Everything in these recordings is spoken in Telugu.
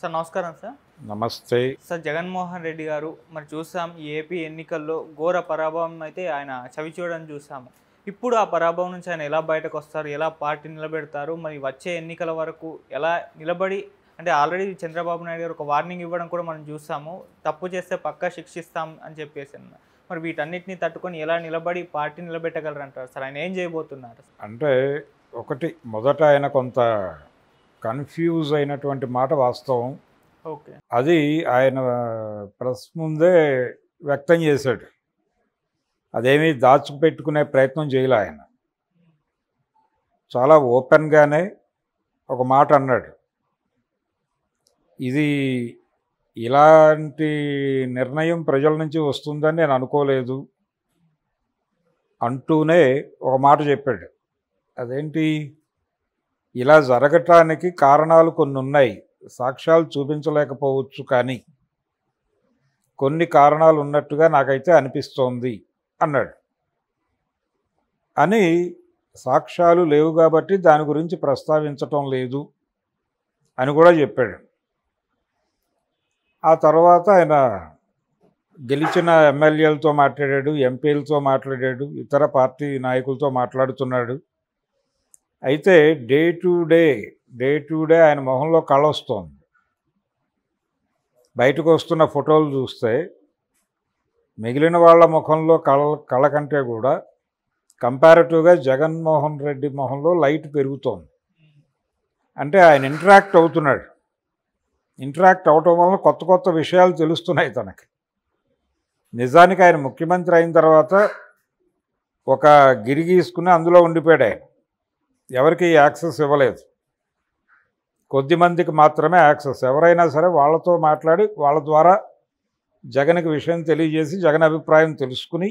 సార్ నమస్కారం సార్ నమస్తే సార్ జగన్మోహన్ రెడ్డి గారు మరి చూసాం ఏపీ ఎన్నికల్లో ఘోర పరాభవం అయితే ఆయన చవి చూడడం చూసాము ఇప్పుడు ఆ పరాభవం నుంచి ఆయన ఎలా బయటకు వస్తారు ఎలా పార్టీ నిలబెడతారు మరి వచ్చే ఎన్నికల వరకు ఎలా నిలబడి అంటే ఆల్రెడీ చంద్రబాబు నాయుడు గారు ఒక వార్నింగ్ ఇవ్వడం కూడా మనం చూసాము తప్పు చేస్తే పక్కా శిక్షిస్తాం అని చెప్పేసి మరి వీటన్నిటిని తట్టుకొని ఎలా నిలబడి పార్టీ నిలబెట్టగలరంటారు సార్ ఆయన ఏం చేయబోతున్నారు అంటే ఒకటి మొదట ఆయన కొంత కన్ఫ్యూజ్ అయినటువంటి మాట వాస్తవం ఓకే అది ఆయన ప్రెస్ ముందే వ్యక్తం చేశాడు అదేమీ దాచిపెట్టుకునే ప్రయత్నం చేయలే ఆయన చాలా ఓపెన్గానే ఒక మాట అన్నాడు ఇది ఇలాంటి నిర్ణయం ప్రజల నుంచి వస్తుందని నేను అనుకోలేదు అంటూనే ఒక మాట చెప్పాడు అదేంటి ఇలా జరగటానికి కారణాలు కొన్ని ఉన్నాయి సాక్ష్యాలు చూపించలేకపోవచ్చు కానీ కొన్ని కారణాలు ఉన్నట్టుగా నాకైతే అనిపిస్తోంది అన్నాడు అని సాక్ష్యాలు లేవు కాబట్టి దాని గురించి ప్రస్తావించటం లేదు అని కూడా చెప్పాడు ఆ తర్వాత ఆయన గెలిచిన ఎమ్మెల్యేలతో మాట్లాడాడు ఎంపీలతో మాట్లాడాడు ఇతర పార్టీ నాయకులతో మాట్లాడుతున్నాడు అయితే day to day day to day ఆయన మొహంలో కళ వస్తుంది బయటకు వస్తున్న ఫోటోలు చూస్తే మిగిలిన వాళ్ళ ముఖంలో కళ కళ కంటే కూడా కంపారిటివ్గా జగన్మోహన్ రెడ్డి మొహంలో లైట్ పెరుగుతోంది అంటే ఆయన ఇంటరాక్ట్ అవుతున్నాడు ఇంటరాక్ట్ అవటం వల్ల కొత్త కొత్త విషయాలు తెలుస్తున్నాయి తనకి నిజానికి ఆయన ముఖ్యమంత్రి అయిన తర్వాత ఒక గిరిగీసుకుని అందులో ఉండిపోయాడు ఆయన ఎవరికి యాక్సెస్ ఇవ్వలేదు కొద్ది మందికి మాత్రమే యాక్సెస్ ఎవరైనా సరే వాళ్ళతో మాట్లాడి వాళ్ళ ద్వారా జగన్కి విషయం తెలియజేసి జగన్ అభిప్రాయం తెలుసుకుని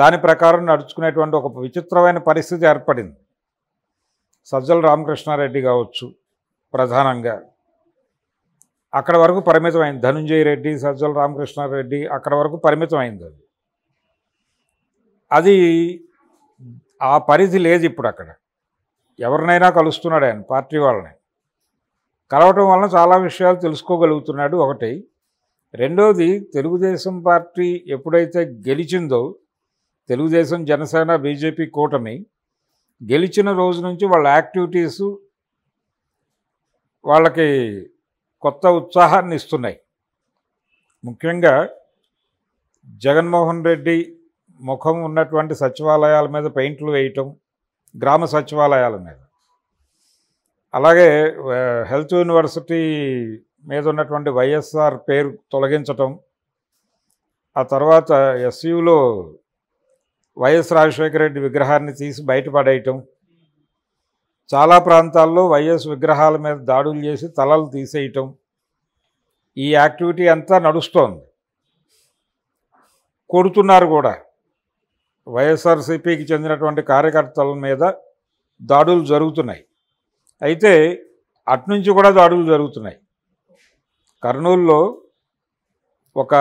దాని ప్రకారం నడుచుకునేటువంటి ఒక విచిత్రమైన పరిస్థితి ఏర్పడింది సజ్జల రామకృష్ణారెడ్డి కావచ్చు ప్రధానంగా అక్కడ వరకు పరిమితమైంది ధనుంజయ రెడ్డి సజ్జల రామకృష్ణారెడ్డి అక్కడ వరకు పరిమితమైంది అది అది ఆ పరిధి లేదు ఇప్పుడు అక్కడ ఎవరినైనా కలుస్తున్నాడు ఆయన పార్టీ వాళ్ళని కలవటం వలన చాలా విషయాలు తెలుసుకోగలుగుతున్నాడు ఒకటి రెండవది తెలుగుదేశం పార్టీ ఎప్పుడైతే గెలిచిందో తెలుగుదేశం జనసేన బీజేపీ కూటమి గెలిచిన రోజు నుంచి వాళ్ళ యాక్టివిటీస్ వాళ్ళకి కొత్త ఉత్సాహాన్ని ఇస్తున్నాయి ముఖ్యంగా జగన్మోహన్ రెడ్డి ముఖం ఉన్నటువంటి సచివాలయాల మీద పెయింట్లు వేయటం గ్రామ సచివాలయాల మీద అలాగే హెల్త్ యూనివర్సిటీ మీద ఉన్నటువంటి వైఎస్ఆర్ పేరు తొలగించటం ఆ తర్వాత ఎస్యులో వైఎస్ రాజశేఖర రెడ్డి విగ్రహాన్ని తీసి బయటపడేయటం చాలా ప్రాంతాల్లో వైఎస్ విగ్రహాల మీద దాడులు చేసి తలలు తీసేయటం ఈ యాక్టివిటీ అంతా నడుస్తోంది కొడుతున్నారు కూడా వైఎస్ఆర్సీపీకి చెందినటువంటి కార్యకర్తల మీద దాడులు జరుగుతున్నాయి అయితే అటునుంచి కూడా దాడులు జరుగుతున్నాయి కర్నూలులో ఒక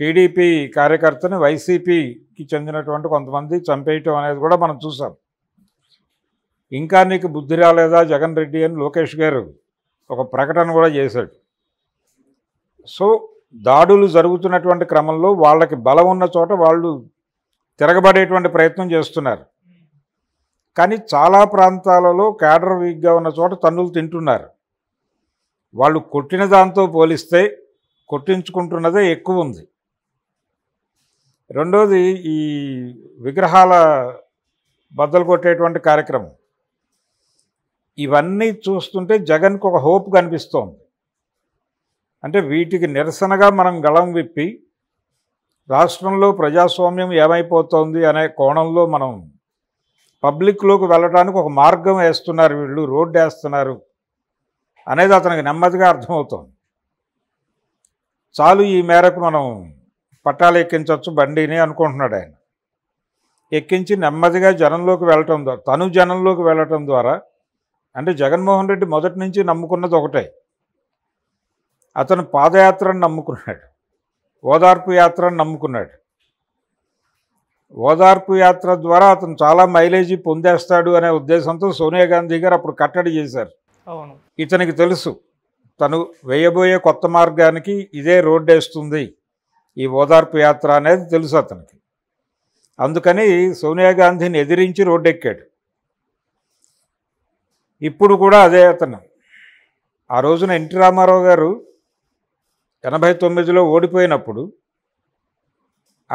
టీడీపీ కార్యకర్తని వైసీపీకి చెందినటువంటి కొంతమంది చంపేయటం అనేది కూడా మనం చూసాం ఇంకా నీకు బుద్ధి రాలేదా జగన్ రెడ్డి అని లోకేష్ గారు ఒక ప్రకటన కూడా చేశాడు సో దాడులు జరుగుతున్నటువంటి క్రమంలో వాళ్ళకి బలం ఉన్న చోట వాళ్ళు తిరగబడేటువంటి ప్రయత్నం చేస్తున్నారు కానీ చాలా ప్రాంతాలలో క్యాడర్ వీక్గా ఉన్న చోట తన్నులు తింటున్నారు వాళ్ళు కొట్టిన దాంతో పోలిస్తే కొట్టించుకుంటున్నదే ఎక్కువ ఉంది రెండోది ఈ విగ్రహాల బద్దలు కొట్టేటువంటి కార్యక్రమం ఇవన్నీ చూస్తుంటే జగన్కు ఒక హోప్ కనిపిస్తోంది అంటే వీటికి నిరసనగా మనం గళం విప్పి రాష్ట్రంలో ప్రజాస్వామ్యం ఏమైపోతుంది అనే కోణంలో మనం పబ్లిక్లోకి వెళ్ళడానికి ఒక మార్గం వేస్తున్నారు వీళ్ళు రోడ్డు వేస్తున్నారు అనేది అతనికి నెమ్మదిగా అర్థమవుతుంది చాలు ఈ మేరకు మనం పట్టాలు ఎక్కించవచ్చు బండిని అనుకుంటున్నాడు ఆయన ఎక్కించి నెమ్మదిగా జనంలోకి వెళ్ళటం ద్వారా తను జనంలోకి వెళ్ళటం ద్వారా అంటే జగన్మోహన్ రెడ్డి మొదటి నుంచి నమ్ముకున్నది ఒకటే అతను పాదయాత్రను నమ్ముకున్నాడు ఓదార్పు యాత్రను నమ్ముకున్నాడు ఓదార్పు యాత్ర ద్వారా అతను చాలా మైలేజీ పొందేస్తాడు అనే ఉద్దేశంతో సోనియా గాంధీ గారు అప్పుడు కట్టడి చేశారు ఇతనికి తెలుసు తను వేయబోయే కొత్త మార్గానికి ఇదే రోడ్డు వేస్తుంది ఈ ఓదార్పు యాత్ర అనేది తెలుసు అతనికి అందుకని సోనియా గాంధీని ఎదిరించి రోడ్డు ఎక్కాడు ఇప్పుడు కూడా అదే అతను ఆ రోజున ఎన్టీ రామారావు గారు ఎనభై తొమ్మిదిలో ఓడిపోయినప్పుడు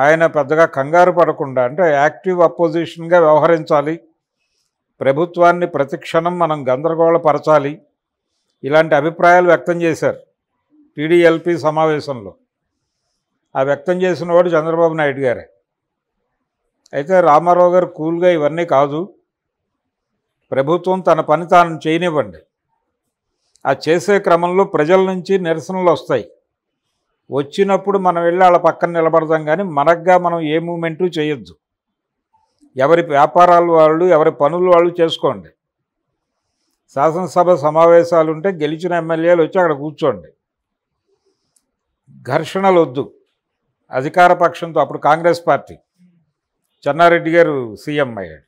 ఆయన పెద్దగా కంగారు పడకుండా అంటే యాక్టివ్ అపోజిషన్గా వ్యవహరించాలి ప్రభుత్వాన్ని ప్రతిక్షణం మనం గందరగోళపరచాలి ఇలాంటి అభిప్రాయాలు వ్యక్తం చేశారు టీడీఎల్పి సమావేశంలో ఆ వ్యక్తం చేసిన వాడు చంద్రబాబు నాయుడు గారే అయితే రామారావు గారు కూల్గా ఇవన్నీ కాదు ప్రభుత్వం తన పని తాను చేయనివ్వండి ఆ చేసే క్రమంలో ప్రజల నుంచి నిరసనలు వస్తాయి వచ్చినప్పుడు మనం వెళ్ళి వాళ్ళ పక్కన నిలబడదాం కానీ మనగ్గా మనం ఏ మూమెంటు చేయొద్దు ఎవరి వ్యాపారాలు వాళ్ళు ఎవరి పనులు వాళ్ళు చేసుకోండి శాసనసభ సమావేశాలు ఉంటే గెలిచిన ఎమ్మెల్యేలు వచ్చి అక్కడ కూర్చోండి ఘర్షణలు వద్దు అధికార పక్షంతో అప్పుడు కాంగ్రెస్ పార్టీ చెన్నారెడ్డి గారు సీఎం అయ్యాడు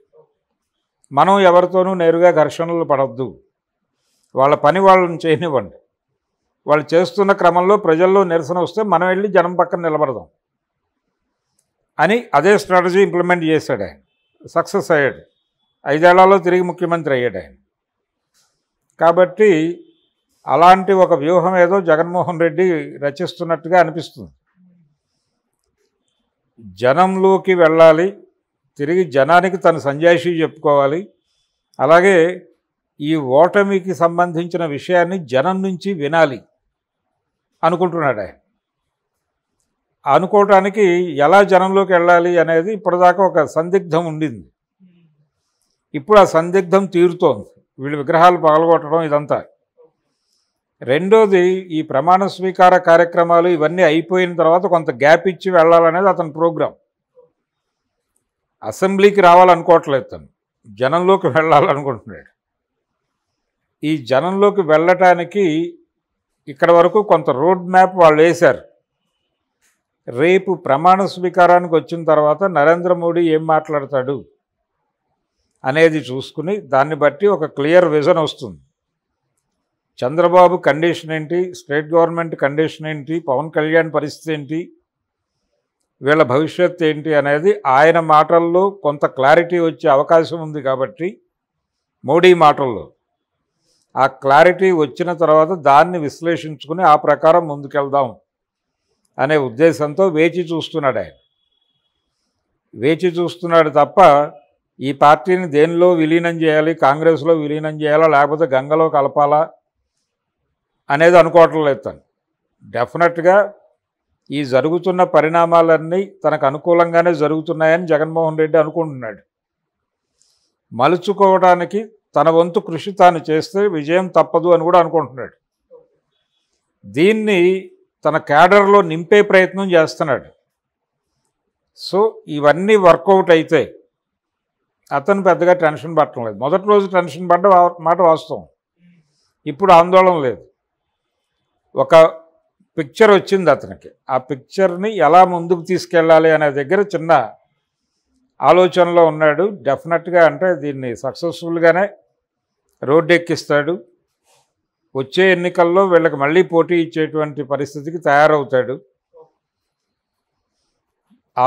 మనం ఎవరితోనూ నేరుగా ఘర్షణలు పడద్దు వాళ్ళ పని వాళ్ళని చేయనివ్వండి వాళ్ళు చేస్తున్న క్రమంలో ప్రజల్లో నిరసన వస్తే మనం వెళ్ళి జనం పక్కన నిలబడదాం అని అదే స్ట్రాటజీ ఇంప్లిమెంట్ చేశాడు ఆయన సక్సెస్ అయ్యాడు ఐదేళ్లలో తిరిగి ముఖ్యమంత్రి అయ్యాడు ఆయన కాబట్టి అలాంటి ఒక వ్యూహం ఏదో జగన్మోహన్ రెడ్డి రచిస్తున్నట్టుగా అనిపిస్తుంది జనంలోకి వెళ్ళాలి తిరిగి జనానికి తను సంజాయిషి చెప్పుకోవాలి అలాగే ఈ ఓటమికి సంబంధించిన విషయాన్ని జనం నుంచి వినాలి అనుకుంటున్నాడు ఆయన అనుకోవటానికి ఎలా జనంలోకి వెళ్ళాలి అనేది ఇప్పటిదాకా ఒక సందిగ్ధం ఉండింది ఇప్పుడు ఆ సందిగ్ధం తీరుతోంది వీళ్ళు విగ్రహాలు పగలగొట్టడం ఇదంతా రెండోది ఈ ప్రమాణ స్వీకార కార్యక్రమాలు ఇవన్నీ అయిపోయిన తర్వాత కొంత గ్యాప్ ఇచ్చి వెళ్ళాలనేది అతని ప్రోగ్రాం అసెంబ్లీకి రావాలనుకోవట్లేదు తను జనంలోకి వెళ్ళాలనుకుంటున్నాడు ఈ జనంలోకి వెళ్ళటానికి ఇక్కడ వరకు కొంత రోడ్ మ్యాప్ వాళ్ళు వేశారు రేపు ప్రమాణ స్వీకారానికి వచ్చిన తర్వాత నరేంద్ర మోడీ ఏం మాట్లాడతాడు అనేది చూసుకుని దాన్ని బట్టి ఒక క్లియర్ విజన్ వస్తుంది చంద్రబాబు కండిషన్ ఏంటి స్టేట్ గవర్నమెంట్ కండిషన్ ఏంటి పవన్ కళ్యాణ్ పరిస్థితి ఏంటి వీళ్ళ భవిష్యత్ ఏంటి అనేది ఆయన మాటల్లో కొంత క్లారిటీ వచ్చే అవకాశం ఉంది కాబట్టి మోడీ మాటల్లో ఆ క్లారిటీ వచ్చిన తర్వాత దాన్ని విశ్లేషించుకుని ఆ ప్రకారం ముందుకెళ్దాం అనే ఉద్దేశంతో వేచి చూస్తున్నాడు ఆయన వేచి చూస్తున్నాడు తప్ప ఈ పార్టీని దేనిలో విలీనం చేయాలి కాంగ్రెస్లో విలీనం చేయాలా లేకపోతే గంగలో కలపాలా అనేది అనుకోవటం లేదు తను డెఫినెట్గా ఈ జరుగుతున్న పరిణామాలన్నీ తనకు అనుకూలంగానే జరుగుతున్నాయని జగన్మోహన్ రెడ్డి అనుకుంటున్నాడు మలుచుకోవడానికి తన వంతు కృషి తాను చేస్తే విజయం తప్పదు అని కూడా అనుకుంటున్నాడు దీన్ని తన క్యాడర్లో నింపే ప్రయత్నం చేస్తున్నాడు సో ఇవన్నీ వర్కౌట్ అయితే అతను పెద్దగా టెన్షన్ పడటం లేదు మొదటి రోజు టెన్షన్ పడ్డ మాట వాస్తవం ఇప్పుడు ఆందోళన లేదు ఒక పిక్చర్ వచ్చింది అతనికి ఆ పిక్చర్ని ఎలా ముందుకు తీసుకెళ్ళాలి అనే దగ్గర చిన్న ఆలోచనలో ఉన్నాడు డెఫినెట్గా అంటే దీన్ని సక్సెస్ఫుల్గానే రోడ్డెక్కిస్తాడు వచ్చే ఎన్నికల్లో వీళ్ళకి మళ్ళీ పోటీ ఇచ్చేటువంటి పరిస్థితికి తయారవుతాడు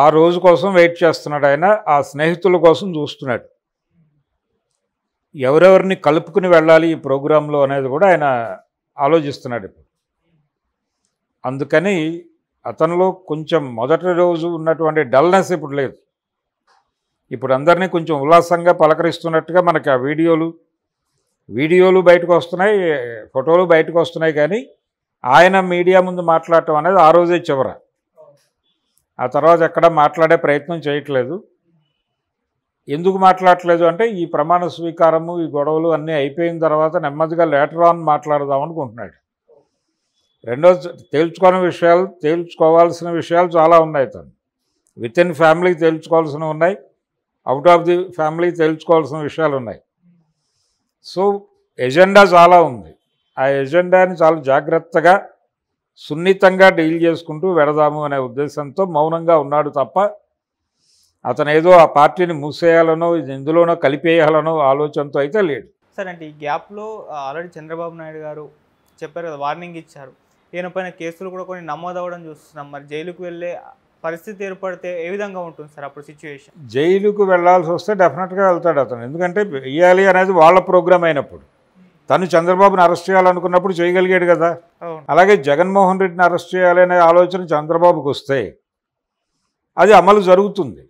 ఆ రోజు కోసం వెయిట్ చేస్తున్నాడు ఆయన ఆ స్నేహితుల కోసం చూస్తున్నాడు ఎవరెవరిని కలుపుకుని వెళ్ళాలి ఈ ప్రోగ్రాంలో అనేది కూడా ఆయన ఆలోచిస్తున్నాడు అందుకని అతనిలో కొంచెం మొదటి రోజు ఉన్నటువంటి డల్నెస్ ఇప్పుడు లేదు ఇప్పుడు అందరినీ కొంచెం ఉల్లాసంగా పలకరిస్తున్నట్టుగా మనకి ఆ వీడియోలు వీడియోలు బయటకు వస్తున్నాయి ఫోటోలు బయటకు వస్తున్నాయి కానీ ఆయన మీడియా ముందు మాట్లాడటం అనేది ఆ రోజే చివర ఆ తర్వాత ఎక్కడ మాట్లాడే ప్రయత్నం చేయట్లేదు ఎందుకు మాట్లాడట్లేదు అంటే ఈ ప్రమాణ స్వీకారము ఈ గొడవలు అన్నీ అయిపోయిన తర్వాత నెమ్మదిగా లేటర్ ఆన్ మాట్లాడదాం అనుకుంటున్నాడు రెండో తేల్చుకోని విషయాలు తేల్చుకోవాల్సిన విషయాలు చాలా ఉన్నాయి తను విత్ ఇన్ ఫ్యామిలీ తేల్చుకోవాల్సినవి ఉన్నాయి అవుట్ ఆఫ్ ది ఫ్యామిలీ తేల్చుకోవాల్సిన విషయాలు ఉన్నాయి సో ఎజెండా చాలా ఉంది ఆ ఎజెండాని చాలా జాగ్రత్తగా సున్నితంగా డీల్ చేసుకుంటూ వెడదాము అనే ఉద్దేశంతో మౌనంగా ఉన్నాడు తప్ప అతను ఏదో ఆ పార్టీని మూసేయాలనో ఇందులోనో కలిపేయాలనో ఆలోచనతో అయితే లేడు సరే అంటే ఈ గ్యాప్లో ఆల్రెడీ చంద్రబాబు నాయుడు గారు చెప్పారు కదా వార్నింగ్ ఇచ్చారు ఈయన పైన కేసులు కూడా కొన్ని నమోదవ్వడం చూస్తున్నాం మరి జైలుకు వెళ్ళే పరిస్థితి ఏర్పడితే ఏ విధంగా ఉంటుంది సార్ అప్పుడు సిచ్యువేషన్ జైలుకు వెళ్లాల్సి వస్తే డెఫినెట్గా వెళ్తాడు అతను ఎందుకంటే వెయ్యాలి అనేది వాళ్ళ ప్రోగ్రామ్ అయినప్పుడు తను చంద్రబాబుని అరెస్ట్ చేయాలనుకున్నప్పుడు చేయగలిగాడు కదా అలాగే జగన్మోహన్ రెడ్డిని అరెస్ట్ చేయాలి అనే ఆలోచన చంద్రబాబుకు వస్తే అది అమలు జరుగుతుంది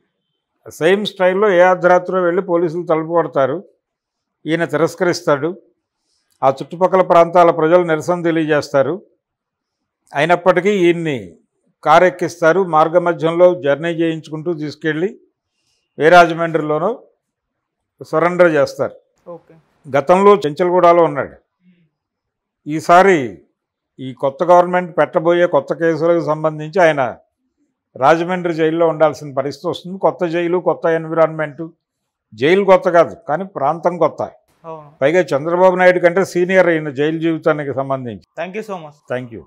సేమ్ స్టైల్లో ఏ అర్ధరాత్రిలో వెళ్ళి పోలీసులు తలుపు కొడతారు ఈయన తిరస్కరిస్తాడు ఆ చుట్టుపక్కల ప్రాంతాల ప్రజలు నిరసన తెలియజేస్తారు అయినప్పటికీ ఈయన్ని కారు ఎక్కిస్తారు మధ్యంలో జర్నీ చేయించుకుంటూ తీసుకెళ్ళి రాజమండ్రిలోనూ సరెండర్ చేస్తారు గతంలో చెంచల్గూడలో ఉన్నాడు ఈసారి ఈ కొత్త గవర్నమెంట్ పెట్టబోయే కొత్త కేసులకు సంబంధించి ఆయన రాజమండ్రి జైల్లో ఉండాల్సిన పరిస్థితి వస్తుంది కొత్త జైలు కొత్త ఎన్విరాన్మెంటు జైలు కొత్త కాదు కానీ ప్రాంతం కొత్త పైగా చంద్రబాబు నాయుడు కంటే సీనియర్ అయిన జైలు జీవితానికి సంబంధించి థ్యాంక్ సో మచ్ థ్యాంక్